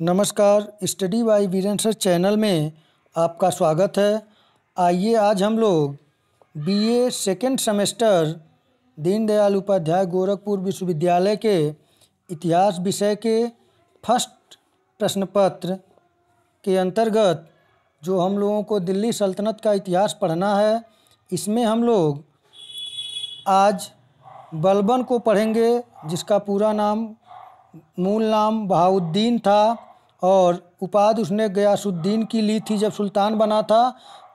नमस्कार study by वीरेंसर channel में आपका स्वागत है आइए आज हम लोग BA second semester Deendayal Upadhyay Gorakhpur विश्वविद्यालय के इतिहास विषय के फर्स्ट प्रश्न पत्र के अंतर्गत जो हम लोगों को दिल्ली सल्तनत का इतिहास पढ़ना है इसमें हम लोग आज बलबन को पढ़ेंगे जिसका पूरा नाम मूल नाम बहाउद्दीन था और उपाधि उसने गयासुद्दीन की ली थी जब सुल्तान बना था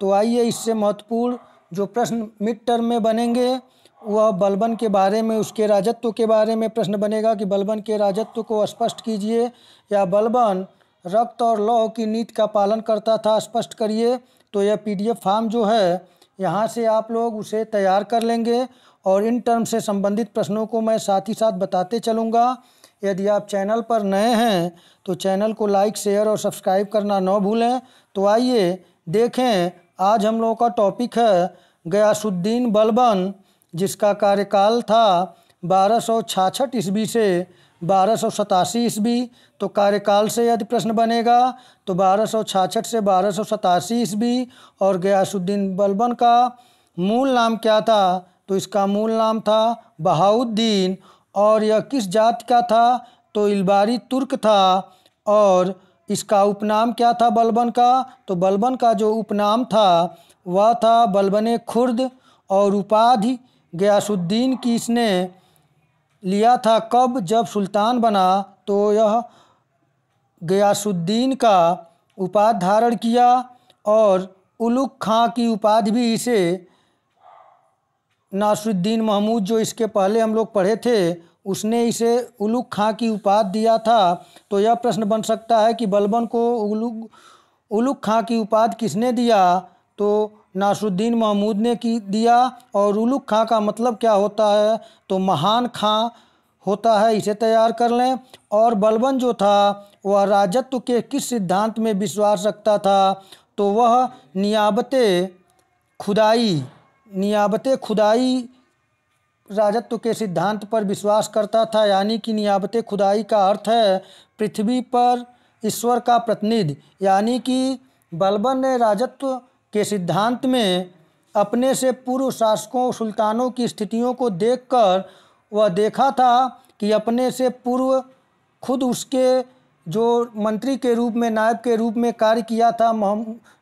तो आइए इससे महत्वपूर्ण जो प्रश्न मिड टर्म में बनेंगे वह बलबन के बारे में उसके राजत्व के बारे में प्रश्न बनेगा कि बलबन के राजत्व को स्पष्ट कीजिए या बलबन रक्त और लौह की नीति का पालन करता था स्पष्ट करिए तो यह पीडीएफ फॉर्म जो है यहाँ से आप लोग उसे तैयार कर लेंगे और इन टर्म से संबंधित प्रश्नों को मैं साथ ही साथ बताते चलूँगा यदि आप चैनल पर नए हैं तो चैनल को लाइक शेयर और सब्सक्राइब करना न भूलें तो आइए देखें आज हम लोगों का टॉपिक है गयासुद्दीन बलबन जिसका कार्यकाल था बारह सौ छाछठ ईस्वी से बारह सौ सतासी ईस्वी तो कार्यकाल से यदि प्रश्न बनेगा तो बारह सौ छाछठ से बारह सौ सतासी ईस्वी और गयासुद्दीन बलबन का मूल नाम क्या था तो इसका मूल नाम था बहाउद्दीन और यह किस जात का था तो इलबारी तुर्क था और इसका उपनाम क्या था बलबन का तो बलबन का जो उपनाम था वह था बलबन खुर्द और उपाधि गयासुद्दीन की इसने लिया था कब जब सुल्तान बना तो यह गयासुद्दीन का उपाधि धारण किया और उलुक खां की उपाधि भी इसे नासुद्दीन महमूद जो इसके पहले हम लोग पढ़े थे उसने इसे उलुक खां की उपाध दिया था तो यह प्रश्न बन सकता है कि बलबन को उलुक उलुक खां की उपाध किसने दिया तो नासुद्दीन महमूद ने की दिया और उलुक खां का मतलब क्या होता है तो महान खां होता है इसे तैयार कर लें और बलबन जो था वह राजत्व के किस सिद्धांत में विश्वास रखता था तो वह नियाबत खुदाई नियाबत खुदाई राजत्व के सिद्धांत पर विश्वास करता था यानी कि नियाबत खुदाई का अर्थ है पृथ्वी पर ईश्वर का प्रतिनिधि यानी कि बलबन ने राजत्व के सिद्धांत में अपने से पूर्व शासकों सुल्तानों की स्थितियों को देखकर वह देखा था कि अपने से पूर्व खुद उसके जो मंत्री के रूप में नायब के रूप में कार्य किया था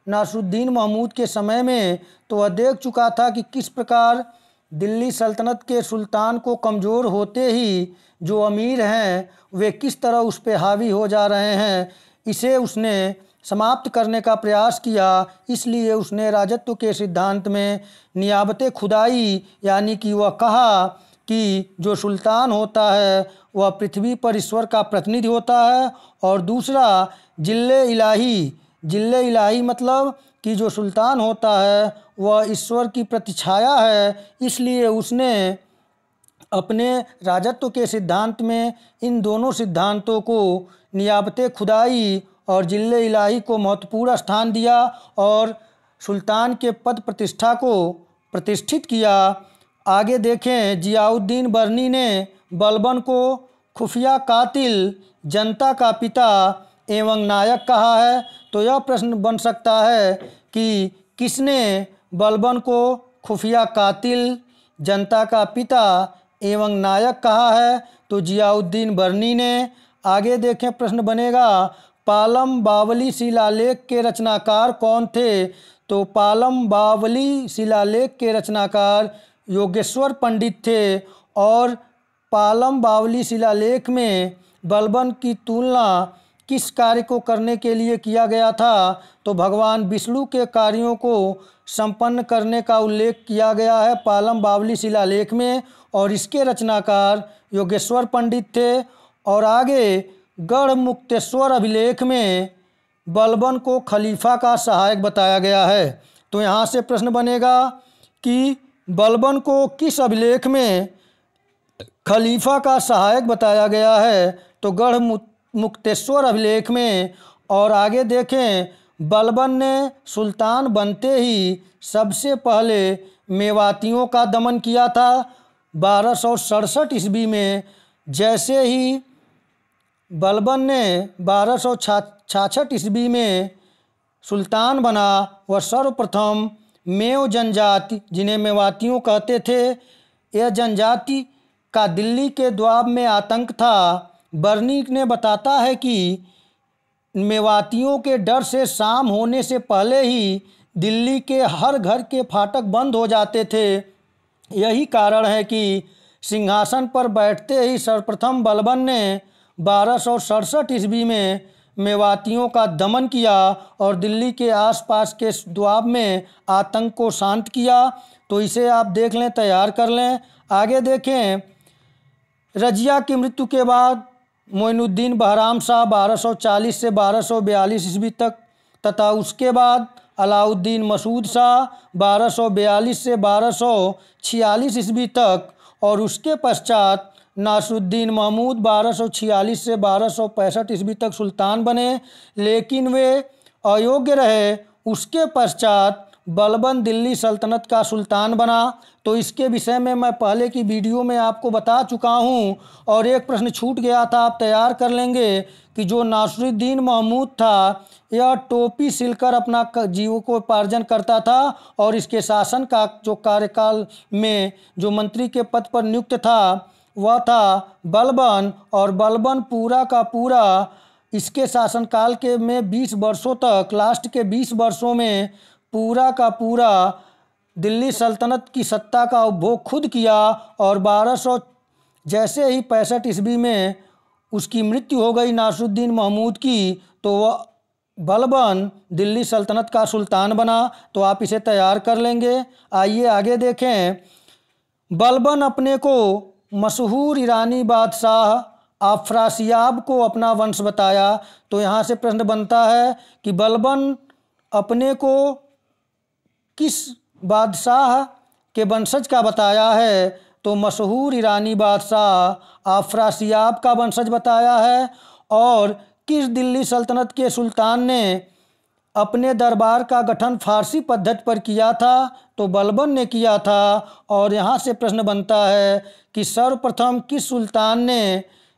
नासुद्दीन महमूद के समय में तो वह देख चुका था कि किस प्रकार दिल्ली सल्तनत के सुल्तान को कमज़ोर होते ही जो अमीर हैं वे किस तरह उस पर हावी हो जा रहे हैं इसे उसने समाप्त करने का प्रयास किया इसलिए उसने राजत्व के सिद्धांत में नियाबत खुदाई यानी कि वह कहा कि जो सुल्तान होता है वह पृथ्वी पर ईश्वर का प्रतिनिधि होता है और दूसरा जिले इलाही जिले इलाही मतलब कि जो सुल्तान होता है वह ईश्वर की प्रतिछाया है इसलिए उसने अपने राजत्व के सिद्धांत में इन दोनों सिद्धांतों को नियाबत खुदाई और जिले इलाही को महत्वपूर्ण स्थान दिया और सुल्तान के पद प्रतिष्ठा को प्रतिष्ठित किया आगे देखें जियाउद्दीन बर्नी ने बलबन को खुफिया कातिल जनता का पिता एवं नायक कहा है तो यह प्रश्न बन सकता है कि किसने बलबन को खुफिया कातिल जनता का पिता एवं नायक कहा है तो जियाउद्दीन बर्नी ने आगे देखें प्रश्न बनेगा पालम बावली शिलालेख के रचनाकार कौन थे तो पालम बावली शिलालेख के रचनाकार योगेश्वर पंडित थे और पालम बावली शिलालेख में बलबन की तुलना किस कार्य को करने के लिए किया गया था तो भगवान विष्णु के कार्यों को संपन्न करने का उल्लेख किया गया है पालम बावली शिलालेख में और इसके रचनाकार योगेश्वर पंडित थे और आगे गढ़ मुक्तेश्वर अभिलेख में बलबन को खलीफा का सहायक बताया गया है तो यहाँ से प्रश्न बनेगा कि बलबन को किस अभिलेख में खलीफा का सहायक बताया गया है तो गढ़ मुक्तेश्वर अभिलेख में और आगे देखें बलबन ने सुल्तान बनते ही सबसे पहले मेवातियों का दमन किया था बारह सौ सड़सठ ईस्वी में जैसे ही बलबन ने बारह सौ छाछठ ईस्वी में सुल्तान बना वह सर्वप्रथम मेव जनजाति जिन्हें मेवातियों कहते थे यह जनजाति का दिल्ली के द्वाब में आतंक था बर्नी ने बताता है कि मेवातियों के डर से शाम होने से पहले ही दिल्ली के हर घर के फाटक बंद हो जाते थे यही कारण है कि सिंहासन पर बैठते ही सर्वप्रथम बलबन ने बारह सौ सड़सठ ईस्वी में मेवातियों का दमन किया और दिल्ली के आसपास के द्वाब में आतंक को शांत किया तो इसे आप देख लें तैयार कर लें आगे देखें रजिया की मृत्यु के बाद मोइनुद्दीन बहराम शाह 1240 से 1242 ईस्वी तक तथा उसके बाद अलाउद्दीन मसूद शाह 1242 से 1246 ईस्वी तक और उसके पश्चात नासरुद्दीन महमूद 1246 से बारह ईस्वी तक सुल्तान बने लेकिन वे अयोग्य रहे उसके पश्चात बलबन दिल्ली सल्तनत का सुल्तान बना तो इसके विषय में मैं पहले की वीडियो में आपको बता चुका हूँ और एक प्रश्न छूट गया था आप तैयार कर लेंगे कि जो नासरुद्दीन महमूद था यह टोपी सिलकर अपना जीवों को उपार्जन करता था और इसके शासन का जो कार्यकाल में जो मंत्री के पद पर नियुक्त था वह था बलबन और बलबन पूरा का पूरा इसके शासनकाल के में 20 वर्षों तक लास्ट के 20 वर्षों में पूरा का पूरा दिल्ली सल्तनत की सत्ता का उपभोग खुद किया और 1200 जैसे ही पैंसठ ईस्वी में उसकी मृत्यु हो गई नासुद्दीन महमूद की तो वह बलबन दिल्ली सल्तनत का सुल्तान बना तो आप इसे तैयार कर लेंगे आइए आगे देखें बलबन अपने को मशहूर ईरानी बादशाह आफ्रासियाब को अपना वंश बताया तो यहाँ से प्रश्न बनता है कि बलबन अपने को किस बादशाह के वंशज का बताया है तो मशहूर ईरानी बादशाह आफ्रासियाब का वंशज बताया है और किस दिल्ली सल्तनत के सुल्तान ने अपने दरबार का गठन फारसी पद्धति पर किया था तो बलबन ने किया था और यहाँ से प्रश्न बनता है कि सर्वप्रथम किस सुल्तान ने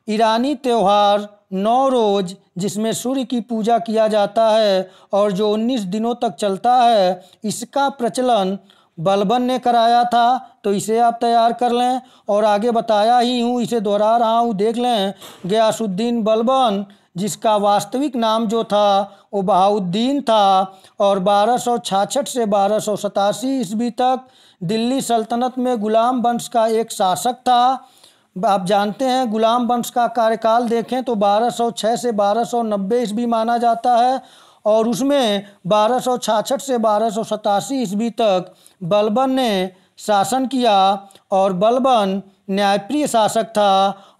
ईरानी त्यौहार नौ रोज जिसमें सूर्य की पूजा किया जाता है और जो उन्नीस दिनों तक चलता है इसका प्रचलन बलबन ने कराया था तो इसे आप तैयार कर लें और आगे बताया ही हूँ इसे दोहरा रहा हूँ देख लें गयासुद्दीन बलबन जिसका वास्तविक नाम जो था वो बहाउद्दीन था और बारह से बारह सौ ईस्वी तक दिल्ली सल्तनत में गुलाम वंश का एक शासक था आप जानते हैं गुलाम वंश का कार्यकाल देखें तो 1206 से 1290 ईस्वी माना जाता है और उसमें बारह से बारह सौ ईस्वी तक बलबन ने शासन किया और बलबन न्यायप्रिय शासक था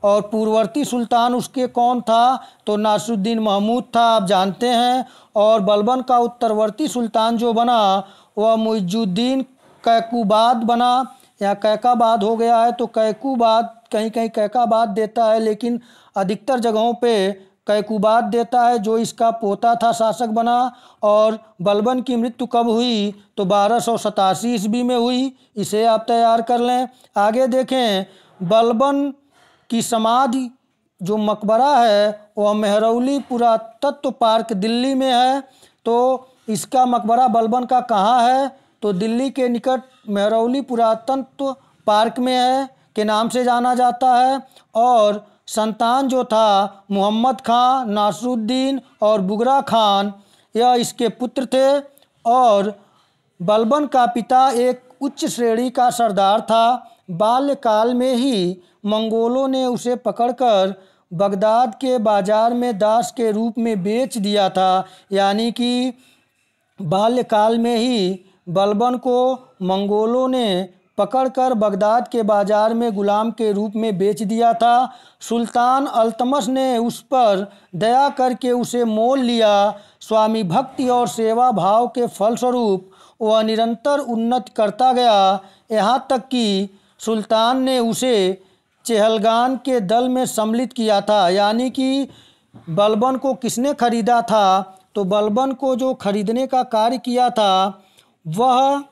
और पूर्ववर्ती सुल्तान उसके कौन था तो नासुद्दीन महमूद था आप जानते हैं और बलबन का उत्तरवर्ती सुल्तान जो बना वह मुइजुद्दीन कैकुबाद बना यहाँ कैकाबाद हो गया है तो कैकूबाद कहीं कहीं कैकाबाद देता है लेकिन अधिकतर जगहों पे कैकुबाद देता है जो इसका पोता था शासक बना और बलबन की मृत्यु कब हुई तो बारह सौ सतासी ईस्वी में हुई इसे आप तैयार कर लें आगे देखें बलबन की समाधि जो मकबरा है वह मेहरौली पुरातत्व पार्क दिल्ली में है तो इसका मकबरा बलबन का कहाँ है तो दिल्ली के निकट मेहरौली पुरातत्व तो पार्क में है के नाम से जाना जाता है और संतान जो था मोहम्मद खान नासरुद्दीन और बुगरा खान यह इसके पुत्र थे और बलबन का पिता एक उच्च श्रेणी का सरदार था बाल्यकाल में ही मंगोलों ने उसे पकड़कर बगदाद के बाज़ार में दास के रूप में बेच दिया था यानी कि बाल्यकाल में ही बलबन को मंगोलों ने पकड़कर बगदाद के बाज़ार में ग़ुलाम के रूप में बेच दिया था सुल्तान अल्तमस ने उस पर दया करके उसे मोल लिया स्वामी भक्ति और सेवा भाव के फलस्वरूप वह निरंतर उन्नत करता गया यहाँ तक कि सुल्तान ने उसे चहलगान के दल में सम्मिलित किया था यानी कि बलबन को किसने खरीदा था तो बलबन को जो खरीदने का कार्य किया था वह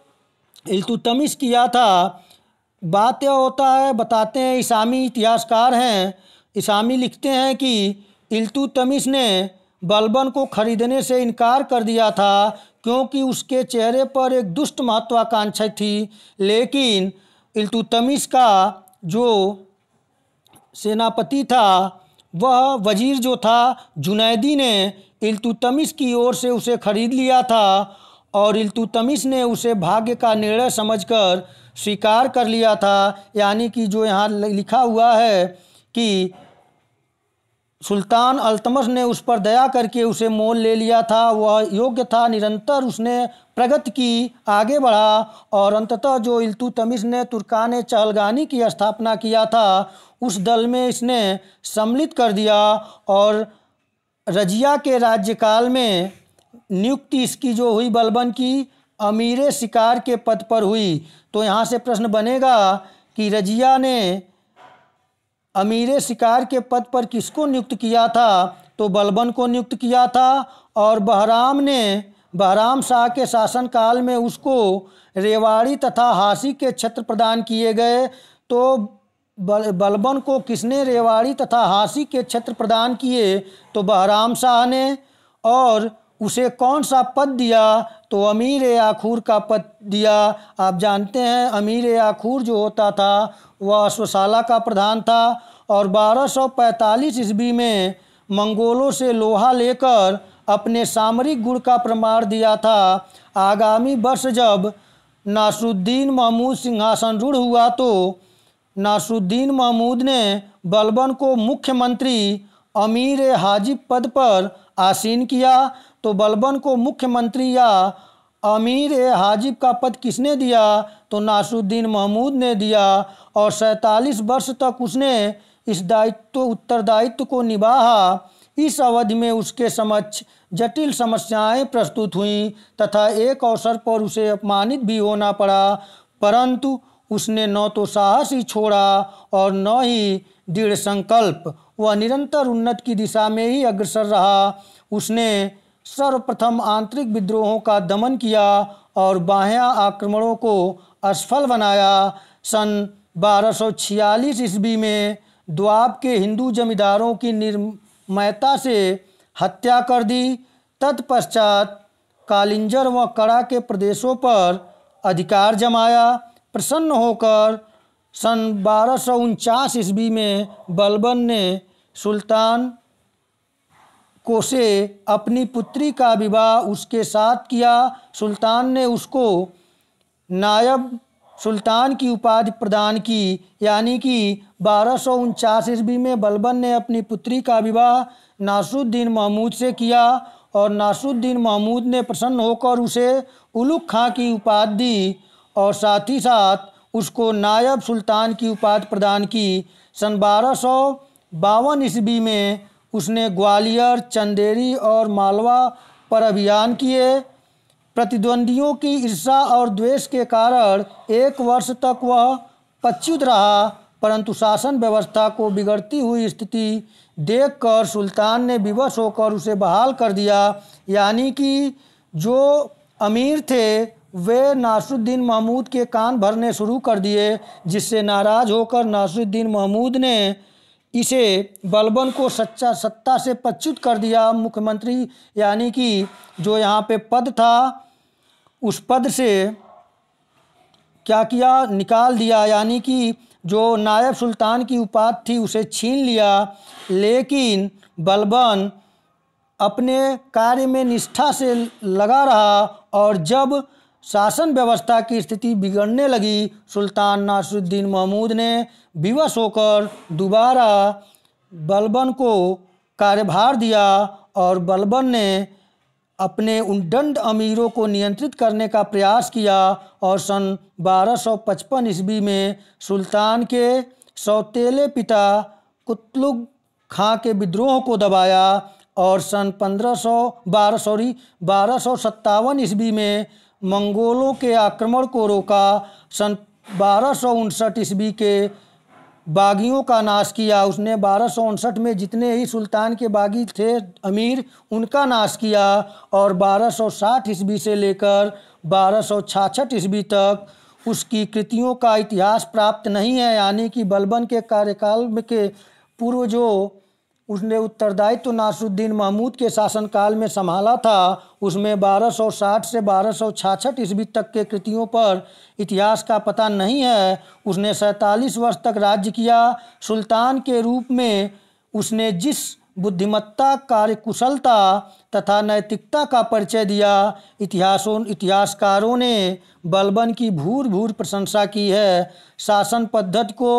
इल्तुतमिश किया था बात यह होता है बताते हैं इसामी इतिहासकार हैं इसामी लिखते हैं कि इल्तुतमिश ने बलबन को खरीदने से इनकार कर दिया था क्योंकि उसके चेहरे पर एक दुष्ट महत्वाकांक्षा थी लेकिन इल्तुतमिश का जो सेनापति था वह वजीर जो था जुनैदी ने इल्तुतमिश की ओर से उसे खरीद लिया था और इल्तुतमिश ने उसे भाग्य का निर्णय समझकर स्वीकार कर लिया था यानी कि जो यहाँ लिखा हुआ है कि सुल्तान अल्तमस ने उस पर दया करके उसे मोल ले लिया था वह योग्य था निरंतर उसने प्रगति की आगे बढ़ा और अंततः जो इल्तुतमिश ने तुर्कान चहलगानी की स्थापना किया था उस दल में इसने सम्मिलित कर दिया और रजिया के राज्यकाल में नियुक्ति इसकी जो हुई बलबन की अमीर शिकार के पद पर हुई तो यहाँ से प्रश्न बनेगा कि रजिया ने अमीर शिकार के पद पर किसको नियुक्त किया था तो बलबन को नियुक्त किया था और बहराम ने बहराम शाह के शासनकाल में उसको रेवाड़ी तथा हासी के क्षेत्र प्रदान किए गए तो बल बलबन को किसने रेवाड़ी तथा हासी के क्षेत्र प्रदान किए तो बहराम शाह ने और उसे कौन सा पद दिया तो अमीर आखूर का पद दिया आप जानते हैं अमीर आखूर जो होता था वह अश्वशाला का प्रधान था और 1245 ईस्वी में मंगोलों से लोहा लेकर अपने सामरिक गुण का प्रमाण दिया था आगामी वर्ष जब नासरुद्दीन महमूद सिंहासन रूढ़ हुआ तो नासरुद्दीन महमूद ने बलबन को मुख्यमंत्री अमीर हाजिब पद पर आसीन किया तो बलबन को मुख्यमंत्री या अमीर ए हाजिब का पद किसने दिया तो नासरुद्दीन महमूद ने दिया और सैतालीस वर्ष तक उसने इस दायित्व उत्तरदायित्व को निभाया इस अवधि में उसके समक्ष जटिल समस्याएं प्रस्तुत हुईं तथा एक अवसर पर उसे अपमानित भी होना पड़ा परंतु उसने न तो साहस ही छोड़ा और न ही दृढ़ संकल्प वह निरंतर उन्नत की दिशा में ही अग्रसर रहा उसने सर्वप्रथम आंतरिक विद्रोहों का दमन किया और बाह्या आक्रमणों को असफल बनाया सन 1246 ईस्वी में द्वाब के हिंदू जमींदारों की निर्मयता से हत्या कर दी तत्पश्चात कालिंजर व कड़ा के प्रदेशों पर अधिकार जमाया प्रसन्न होकर सन बारह ईस्वी में बलबन ने सुल्तान कोसे अपनी पुत्री का विवाह उसके साथ किया सुल्तान ने उसको नायब सुल्तान की उपाधि प्रदान की यानी कि बारह सौ उनचास ईस्वी में बलबन ने अपनी पुत्री का विवाह नासुद्दीन महमूद से किया और नासुद्दीन महमूद ने प्रसन्न होकर उसे उलुक खां की उपाधि दी और साथ ही साथ उसको नायब सुल्तान की उपाधि प्रदान की सन बारह सौ बावन ईस्वी में उसने ग्वालियर चंदेरी और मालवा पर अभियान किए प्रतिद्वंदियों की ईर्षा और द्वेष के कारण एक वर्ष तक वह पच्युत रहा परंतु शासन व्यवस्था को बिगड़ती हुई स्थिति देखकर सुल्तान ने विवश होकर उसे बहाल कर दिया यानी कि जो अमीर थे वे नासुद्दीन महमूद के कान भरने शुरू कर दिए जिससे नाराज़ होकर नासुद्दीन महमूद ने इसे बलबन को सच्चा सत्ता से पच्युत कर दिया मुख्यमंत्री यानी कि जो यहाँ पे पद था उस पद से क्या किया निकाल दिया यानी कि जो नायब सुल्तान की उपाधि थी उसे छीन लिया लेकिन बलबन अपने कार्य में निष्ठा से लगा रहा और जब शासन व्यवस्था की स्थिति बिगड़ने लगी सुल्तान नासरुद्दीन महमूद ने विवश होकर दोबारा बलबन को कार्यभार दिया और बलबन ने अपने उद्दंड अमीरों को नियंत्रित करने का प्रयास किया और सन 1255 ईस्वी में सुल्तान के सौतेले पिता कुतलुग खां के विद्रोह को दबाया और सन 1500 बारह सॉरी बारह ईस्वी में मंगोलों के आक्रमण को रोका सन बारह सौ उनसठ ईस्वी के बागियों का नाश किया उसने बारह में जितने ही सुल्तान के बागी थे अमीर उनका नाश किया और 1260 ईस्वी से लेकर बारह ईस्वी तक उसकी कृतियों का इतिहास प्राप्त नहीं है यानी कि बलबन के कार्यकाल में के पूर्व जो उसने उत्तरदायित्व तो नासुद्दीन महमूद के शासनकाल में संभाला था उसमें 1260 से बारह सौ छाछठ ईस्वी तक के कृतियों पर इतिहास का पता नहीं है उसने सैंतालीस वर्ष तक राज्य किया सुल्तान के रूप में उसने जिस बुद्धिमत्ता कार्यकुशलता तथा नैतिकता का परिचय दिया इतिहासों इतिहासकारों ने बलबन की भूर भूर प्रशंसा की है शासन पद्धति को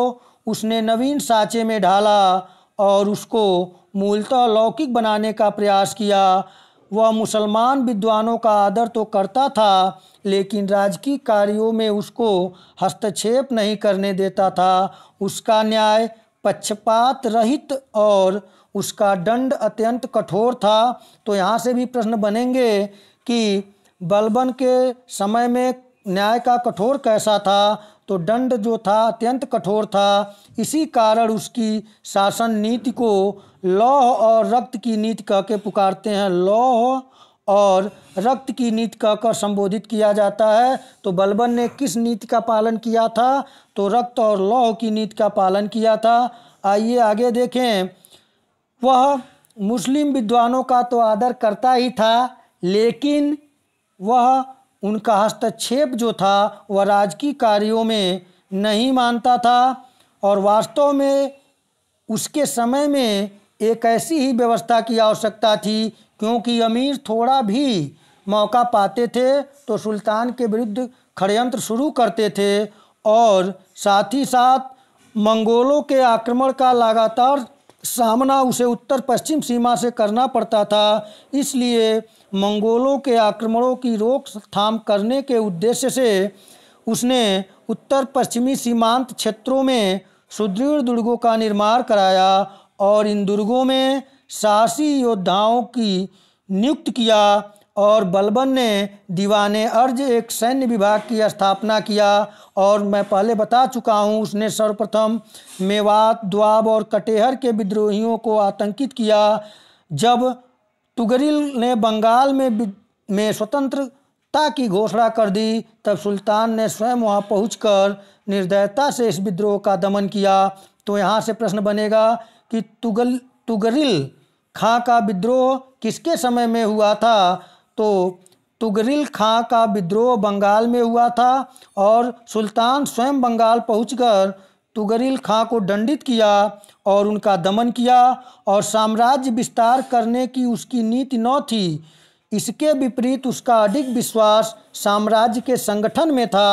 उसने नवीन साँचे में ढाला और उसको मूलतः लौकिक बनाने का प्रयास किया वह मुसलमान विद्वानों का आदर तो करता था लेकिन राजकीय कार्यों में उसको हस्तक्षेप नहीं करने देता था उसका न्याय पक्षपात रहित और उसका दंड अत्यंत कठोर था तो यहाँ से भी प्रश्न बनेंगे कि बलबन के समय में न्याय का कठोर कैसा था तो दंड जो था अत्यंत कठोर था इसी कारण उसकी शासन नीति को लौह और रक्त की नीति कह के पुकारते हैं लौह और रक्त की नीति कहकर संबोधित किया जाता है तो बलबन ने किस नीति का पालन किया था तो रक्त और लौह की नीति का पालन किया था आइए आगे देखें वह मुस्लिम विद्वानों का तो आदर करता ही था लेकिन वह उनका हस्तक्षेप जो था वह राजकीय कार्यों में नहीं मानता था और वास्तव में उसके समय में एक ऐसी ही व्यवस्था की आवश्यकता थी क्योंकि अमीर थोड़ा भी मौका पाते थे तो सुल्तान के विरुद्ध षडयंत्र शुरू करते थे और साथ ही साथ मंगोलों के आक्रमण का लगातार सामना उसे उत्तर पश्चिम सीमा से करना पड़ता था इसलिए मंगोलों के आक्रमणों की रोकथाम करने के उद्देश्य से उसने उत्तर पश्चिमी सीमांत क्षेत्रों में सुदृढ़ दुर्गों का निर्माण कराया और इन दुर्गों में साहसी योद्धाओं की नियुक्त किया और बलबन ने दीवाने अर्ज एक सैन्य विभाग की स्थापना किया और मैं पहले बता चुका हूँ उसने सर्वप्रथम मेवात द्वाब और कटेहर के विद्रोहियों को आतंकित किया जब तुगरिल ने बंगाल में में स्वतंत्रता की घोषणा कर दी तब सुल्तान ने स्वयं वहां पहुंचकर निर्दयता से इस विद्रोह का दमन किया तो यहाँ से प्रश्न बनेगा कि तुगल तुगरिल खां का विद्रोह किसके समय में हुआ था तो तुगरिल खां का विद्रोह बंगाल में हुआ था और सुल्तान स्वयं बंगाल पहुंचकर तुगरिल खां को दंडित किया और उनका दमन किया और साम्राज्य विस्तार करने की उसकी नीति न थी इसके विपरीत उसका अधिक विश्वास साम्राज्य के संगठन में था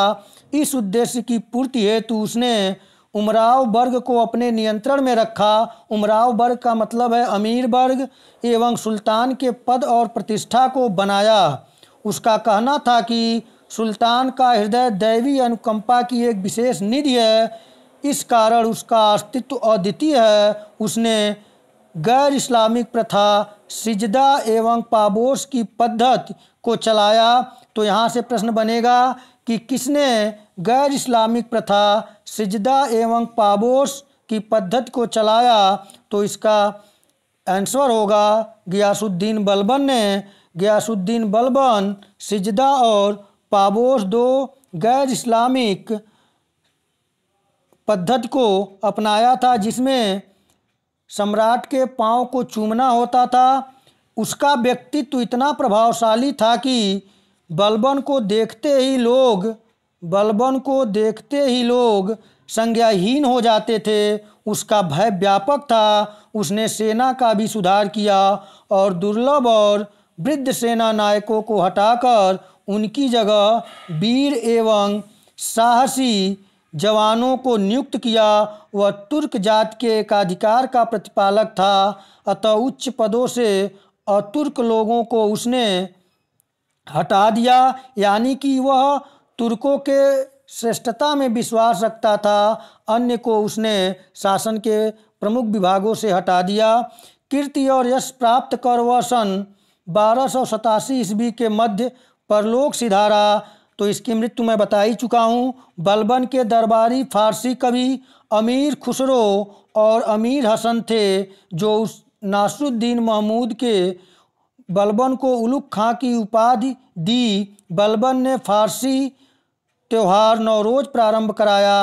इस उद्देश्य की पूर्ति हेतु उसने उमराव वर्ग को अपने नियंत्रण में रखा उमराव वर्ग का मतलब है अमीर वर्ग एवं सुल्तान के पद और प्रतिष्ठा को बनाया उसका कहना था कि सुल्तान का हृदय दैवी अनुकंपा की एक विशेष निधि है इस कारण उसका अस्तित्व अद्वितीय है उसने गैर इस्लामिक प्रथा सिजदा एवं पाबोस की पद्धति को चलाया तो यहाँ से प्रश्न बनेगा कि किसने गैर इस्लामिक प्रथा सिजदा एवं पाबोस की पद्धति को चलाया तो इसका आंसर होगा गयासुद्दीन बलबन ने गयासुद्दीन बलबन सिजदा और पाबोस दो गैर इस्लामिक पद्धति को अपनाया था जिसमें सम्राट के पाँव को चूमना होता था उसका व्यक्तित्व इतना प्रभावशाली था कि बलबन को देखते ही लोग बलबन को देखते ही लोग संज्ञाहीन हो जाते थे उसका भय व्यापक था उसने सेना का भी सुधार किया और दुर्लभ और वृद्ध सेना नायकों को हटाकर उनकी जगह वीर एवं साहसी जवानों को नियुक्त किया वह तुर्क जात के एकाधिकार का प्रतिपालक था अतः उच्च पदों से अतुर्क लोगों को उसने हटा दिया यानी कि वह तुर्कों के श्रेष्ठता में विश्वास रखता था अन्य को उसने शासन के प्रमुख विभागों से हटा दिया कीर्ति और यश प्राप्त कर वह सन बारह ईस्वी के मध्य परलोक सिधारा तो इसकी मृत्यु मैं बता ही चुका हूँ बलबन के दरबारी फारसी कवि अमीर खुसरो और अमीर हसन थे जो उस नासरुद्दीन महमूद के बलबन को उलुक खां की उपाधि दी बलबन ने फारसी त्यौहार नवरोज प्रारंभ कराया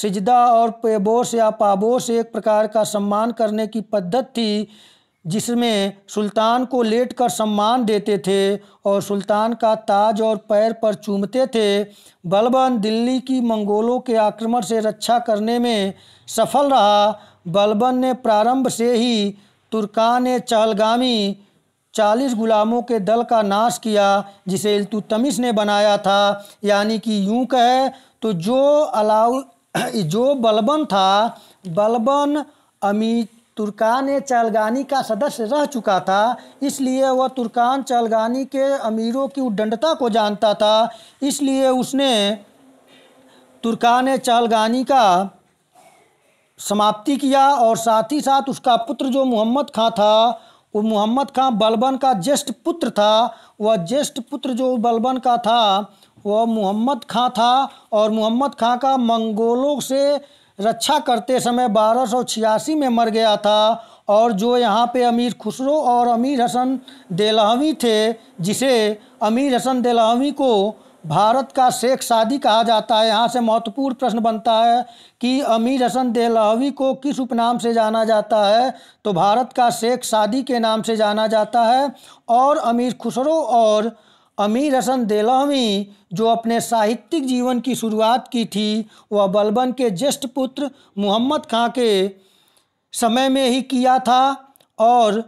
सिजदा और पेबोश या पाबोश एक प्रकार का सम्मान करने की पद्धत थी जिसमें सुल्तान को लेट कर सम्मान देते थे और सुल्तान का ताज और पैर पर चूमते थे बलबन दिल्ली की मंगोलों के आक्रमण से रक्षा करने में सफल रहा बलबन ने प्रारंभ से ही तुर्कान चहलगामी चालीस गुलामों के दल का नाश किया जिसे इल्तुतमिश ने बनाया था यानी कि यूं कहे तो जो अलाउ जो बलबन था बलबन अमी तुर्कान चालगानी का सदस्य रह चुका था इसलिए वह तुर्कान चालगानी के अमीरों की उद्दंडता को जानता था इसलिए उसने तुर्कान चालगानी का समाप्ति किया और साथ ही साथ उसका पुत्र जो मोहम्मद खां था वो मोहम्मद खां बलबन का ज्येष्ठ पुत्र था वह ज्येष्ठ पुत्र जो बलबन का था वह मोहम्मद खां था और मोहम्मद खां का मंगोलों से रक्षा करते समय बारह में मर गया था और जो यहाँ पे अमीर खुसरो और अमीर हसन देलहवी थे जिसे अमीर हसन देलहवी को भारत का शेख शादी कहा जाता है यहाँ से महत्वपूर्ण प्रश्न बनता है कि अमीर हसन देलहवी को किस उपनाम से जाना जाता है तो भारत का शेख शादी के नाम से जाना जाता है और अमीर खुसरो और अमीर हसन देलावी जो अपने साहित्यिक जीवन की शुरुआत की थी वह बलबन के ज्येष्ठ पुत्र मुहम्मद खां के समय में ही किया था और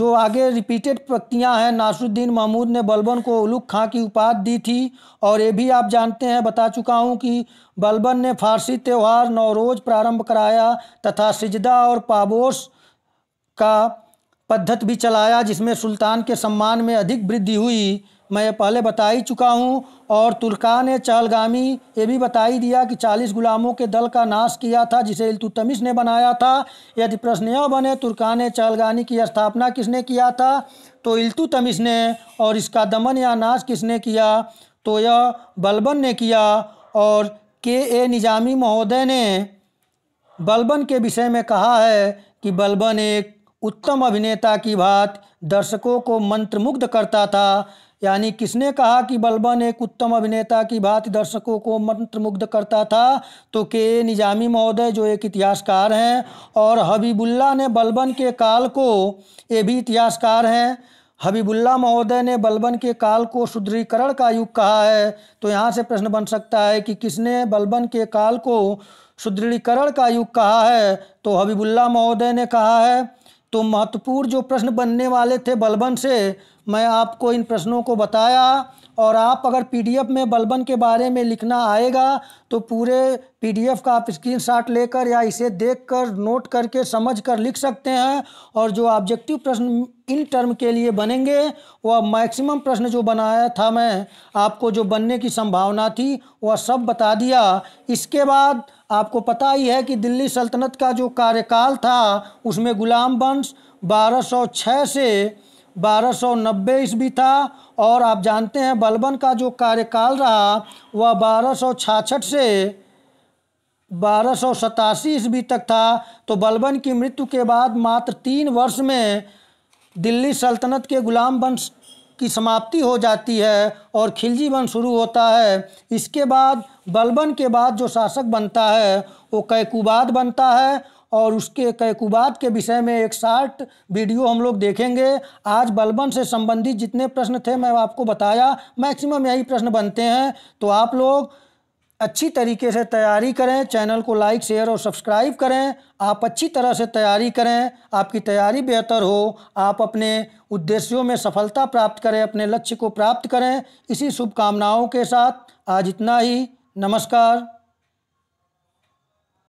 जो आगे रिपीटेड व्यक्तियाँ हैं नासरुद्दीन महमूद ने बलबन को उलुक खां की उपाधि दी थी और ये भी आप जानते हैं बता चुका हूँ कि बलबन ने फारसी त्यौहार नौरोज प्रारंभ कराया तथा सिजदा और पाबोस का पद्धत भी चलाया जिसमें सुल्तान के सम्मान में अधिक वृद्धि हुई मैं पहले बता ही चुका हूँ और तुर्का ने चहलगामी ये भी बता ही दिया कि चालीस गुलामों के दल का नाश किया था जिसे इल्तुतमिश ने बनाया था यदि प्रश्न यह बने तुर्का ने चहलगानी की स्थापना किसने किया था तो इल्तुतमिश ने और इसका दमन या नाश किसने किया तो यह बलबन ने किया और के ए निजामी महोदय ने बलबन के विषय में कहा है कि बलबन एक उत्तम अभिनेता की बात दर्शकों को मंत्रमुग्ध करता था यानी किसने कहा कि बलबन एक उत्तम अभिनेता की बात दर्शकों को मंत्रमुग्ध करता था तो के निजामी महोदय जो एक इतिहासकार हैं और हबीबुल्ला ने बलबन के काल को ये भी इतिहासकार हैं हबीबुल्ला महोदय ने बलबन के काल को सुदृढ़ीकरण का युग कहा है तो यहाँ से प्रश्न बन सकता है कि किसने बलबन के काल को सुदृढ़ीकरण का युग कहा है तो हबीबुल्ला महोदय ने कहा है तो महत्वपूर्ण जो प्रश्न बनने वाले थे बलबन से मैं आपको इन प्रश्नों को बताया और आप अगर पीडीएफ में बलबन के बारे में लिखना आएगा तो पूरे पीडीएफ का आप शॉट लेकर या इसे देखकर नोट करके समझ कर लिख सकते हैं और जो ऑब्जेक्टिव प्रश्न इन टर्म के लिए बनेंगे वह मैक्सिमम प्रश्न जो बनाया था मैं आपको जो बनने की संभावना थी वह सब बता दिया इसके बाद आपको पता ही है कि दिल्ली सल्तनत का जो कार्यकाल था उसमें गुलाम वंश 1206 से 1290 ईस्वी था और आप जानते हैं बलबन का जो कार्यकाल रहा वह बारह से बारह सौ सतासी ईस्वी तक था तो बलबन की मृत्यु के बाद मात्र तीन वर्ष में दिल्ली सल्तनत के गुलाम वंश की समाप्ति हो जाती है और खिलजी शुरू होता है इसके बाद बलबन के बाद जो शासक बनता है वो कैकुबाद बनता है और उसके कैकुबाद के विषय में एक शार्ट वीडियो हम लोग देखेंगे आज बलबन से संबंधित जितने प्रश्न थे मैं आपको बताया मैक्सिमम यही प्रश्न बनते हैं तो आप लोग अच्छी तरीके से तैयारी करें चैनल को लाइक शेयर और सब्सक्राइब करें आप अच्छी तरह से तैयारी करें आपकी तैयारी बेहतर हो आप अपने उद्देश्यों में सफलता प्राप्त करें अपने लक्ष्य को प्राप्त करें इसी शुभकामनाओं के साथ आज इतना ही नमस्कार